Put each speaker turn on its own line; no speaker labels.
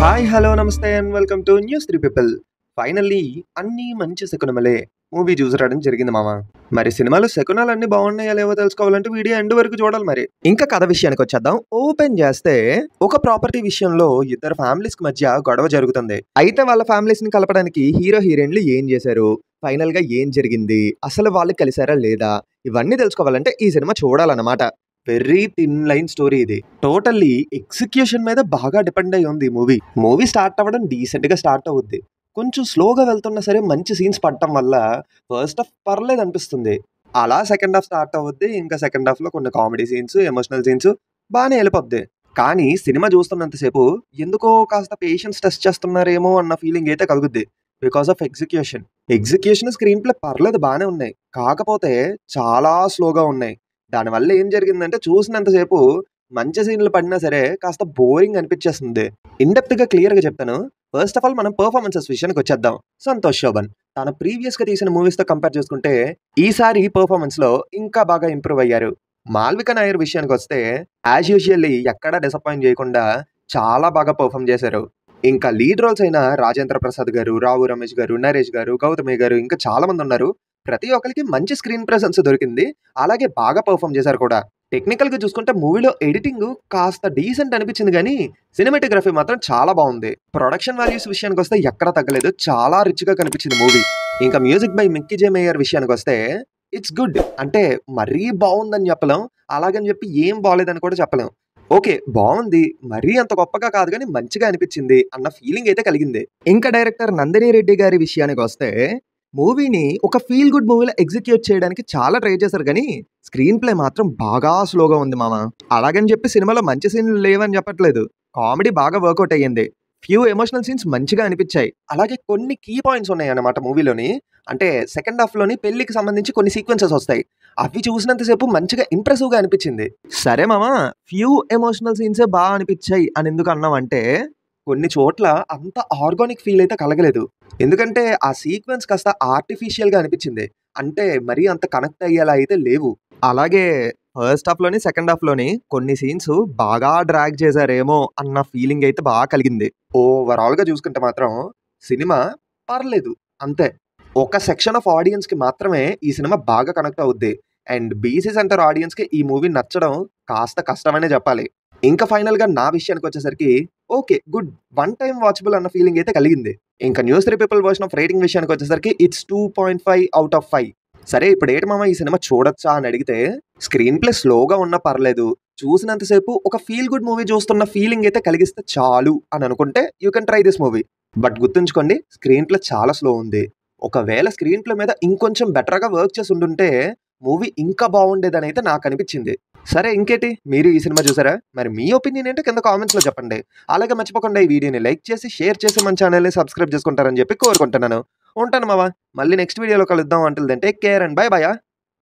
hi hello నమస్తే and welcome to news three people finally అన్నీ మంచి శకునమలే మూవీ చూసి రావడం జరిగింది మామ మరి సినిమాలు శకునాలు అన్ని బాగున్నాయా లేవో తెలుసుకోవాలంటే వీడియో ఎండ్ వరకు చూడాలి మరి ఇంకా కథ విషయానికి వచ్చేద్దాం ఓపెన్ చేస్తే ఒక ప్రాపర్టీ విషయంలో ఇద్దరు ఫ్యామిలీస్ కి మధ్య గొడవ జరుగుతుంది అయితే వాళ్ళ ఫ్యామిలీస్ ని కలపడానికి హీరో హీరోయిన్లు ఏం చేశారు ఫైనల్ గా ఏం జరిగింది అసలు వాళ్ళు కలిసారా లేదా ఇవన్నీ తెలుసుకోవాలంటే ఈ సినిమా చూడాలన్నమాట వెరీ థిన్ లైన్ స్టోరీ ఇది టోటల్లీ ఎగ్జిక్యూషన్ మీద బాగా డిపెండ్ అయి ఉంది మూవీ మూవీ స్టార్ట్ అవ్వడం డీసెంట్గా స్టార్ట్ అవుద్ది కొంచెం స్లోగా వెళ్తున్నా సరే మంచి సీన్స్ పడటం వల్ల ఫస్ట్ హాఫ్ పర్లేదు అనిపిస్తుంది అలా సెకండ్ హాఫ్ స్టార్ట్ అవుద్ది ఇంకా సెకండ్ హాఫ్లో కొన్ని కామెడీ సీన్స్ ఎమోషనల్ సీన్స్ బాగానే వెళ్ళిపోద్ది కానీ సినిమా చూస్తున్నంతసేపు ఎందుకో కాస్త పేషెన్స్ టెస్ట్ చేస్తున్నారేమో అన్న ఫీలింగ్ అయితే కలుగుద్ది because of execution execution screenplay పర్లేదు బాగానే ఉన్నాయి కాకపోతే చాలా స్లోగా ఉన్నాయి దానివల్ల ఏం జరిగిందంటే చూసినంతసేపు మంచి సీన్లు పడినా సరే కాస్త బోరింగ్ అనిపించేస్తుంది ఇన్డెప్త్గా క్లియర్గా చెప్తాను ఫస్ట్ ఆఫ్ ఆల్ మనం పర్ఫార్మెన్సెస్ విషయానికి వచ్చేద్దాం సంతోష్ శోభన్ తన ప్రీవియస్గా తీసిన మూవీస్తో కంపేర్ చేసుకుంటే ఈసారి పర్ఫార్మెన్స్లో ఇంకా బాగా ఇంప్రూవ్ అయ్యారు మాల్విక నాయర్ విషయానికి వస్తే యాజ్ యూజువల్లీ ఎక్కడా డిసప్పాయింట్ చేయకుండా చాలా బాగా పర్ఫామ్ చేశారు ఇంకా లీడ్ రోల్స్ అయిన రాజేంద్ర ప్రసాద్ గారు రావు రమేష్ గారు నరేష్ గారు గౌతమి గారు ఇంకా చాలామంది ఉన్నారు ప్రతి ఒక్కరికి మంచి స్క్రీన్ ప్రెసెన్స్ దొరికింది అలాగే బాగా పర్ఫామ్ చేశారు కూడా టెక్నికల్గా చూసుకుంటే మూవీలో ఎడిటింగ్ కాస్త డీసెంట్ అనిపించింది కానీ సినిమాటోగ్రఫీ మాత్రం చాలా బాగుంది ప్రొడక్షన్ వాల్యూస్ విషయానికి వస్తే ఎక్కడ తగ్గలేదు చాలా రిచ్గా కనిపించింది మూవీ ఇంకా మ్యూజిక్ బై మిక్కి జే మేయర్ విషయానికి వస్తే ఇట్స్ గుడ్ అంటే మరీ బాగుందని చెప్పలేం అలాగని చెప్పి ఏం బాగలేదని కూడా చెప్పలేం ఓకే బాగుంది మరీ అంత గొప్పగా కాదు కానీ మంచిగా అనిపించింది అన్న ఫీలింగ్ అయితే కలిగింది ఇంకా డైరెక్టర్ నందిని రెడ్డి గారి విషయానికి వస్తే మూవీని ఒక ఫీల్ గుడ్ మూవీలో ఎగ్జిక్యూట్ చేయడానికి చాలా ట్రై చేశారు కానీ స్క్రీన్ ప్లే మాత్రం బాగా స్లోగా ఉంది మామ అలాగని చెప్పి సినిమాలో మంచి సీన్లు లేవని చెప్పట్లేదు కామెడీ బాగా వర్కౌట్ అయ్యింది ఫ్యూ ఎమోషనల్ సీన్స్ మంచిగా అనిపించాయి అలాగే కొన్ని కీ పాయింట్స్ ఉన్నాయి అన్నమాట మూవీలోని అంటే సెకండ్ హాఫ్లోని పెళ్లికి సంబంధించి కొన్ని సీక్వెన్సెస్ వస్తాయి అవి చూసినంతసేపు మంచిగా ఇంప్రెసివ్గా అనిపించింది సరే మామ ఫ్యూ ఎమోషనల్ సీన్సే బాగా అనిపించాయి అని ఎందుకు అన్నావు అంటే కొన్ని చోట్ల అంత ఆర్గానిక్ ఫీల్ అయితే కలగలేదు ఎందుకంటే ఆ సీక్వెన్స్ కాస్త ఆర్టిఫిషియల్గా అనిపించింది అంటే మరీ అంత కనెక్ట్ అయ్యేలా అయితే లేవు అలాగే ఫస్ట్ హాఫ్లోని సెకండ్ హాఫ్లోని కొన్ని సీన్స్ బాగా డ్రాగ్ చేశారేమో అన్న ఫీలింగ్ అయితే బాగా కలిగింది ఓవరాల్గా చూసుకుంటే మాత్రం సినిమా పర్లేదు అంతే ఒక సెక్షన్ ఆఫ్ ఆడియన్స్కి మాత్రమే ఈ సినిమా బాగా కనెక్ట్ అవుద్ది అండ్ బీసీ సెంటర్ ఆడియన్స్కి ఈ మూవీ నచ్చడం కాస్త కష్టమనే చెప్పాలి ఇంకా ఫైనల్గా నా విషయానికి వచ్చేసరికి okay good one time watchable అన్న ఫీలింగ్ అయితే కలిగింది ఇంకా న్యూస్ రిపీపుల్ వర్షన్ ఆఫ్ రేటింగ్ విషయానికి వచ్చేసరికి it's two point five out of five సరే ఇప్పుడు ఏంటి మామ ఈ సినిమా చూడొచ్చా అని అడిగితే స్క్రీన్ ప్లే స్లోగా ఉన్నా పర్లేదు చూసినంతసేపు ఒక ఫీల్ గుడ్ మూవీ చూస్తున్న ఫీలింగ్ అయితే కలిగిస్తే చాలు అని అనుకుంటే you can try this movie but గుర్తుంచుకోండి స్క్రీన్ ప్లే చాలా స్లో ఉంది ఒకవేళ స్క్రీన్ ప్లే మీద ఇంకొంచెం బెటర్గా వర్క్ చేసి ఉండుంటే మూవీ ఇంకా బాగుండేదని అయితే నాకు అనిపించింది సరే ఇంకేటి మీరు ఈ సినిమా చూసారా మరి మీ ఒపీనియన్ ఏంటో కింద కామెంట్స్లో చెప్పండి అలాగే మర్చిపోకుండా ఈ వీడియోని లైక్ చేసి షేర్ చేసి మన ఛానల్ని సబ్స్క్రైబ్ చేసుకుంటారని చెప్పి కోరుకుంటున్నాను ఉంటాను మావా మళ్ళీ నెక్స్ట్ వీడియోలో కలుద్దాం అంటుందంటే కేర్ అండ్ బై బాయా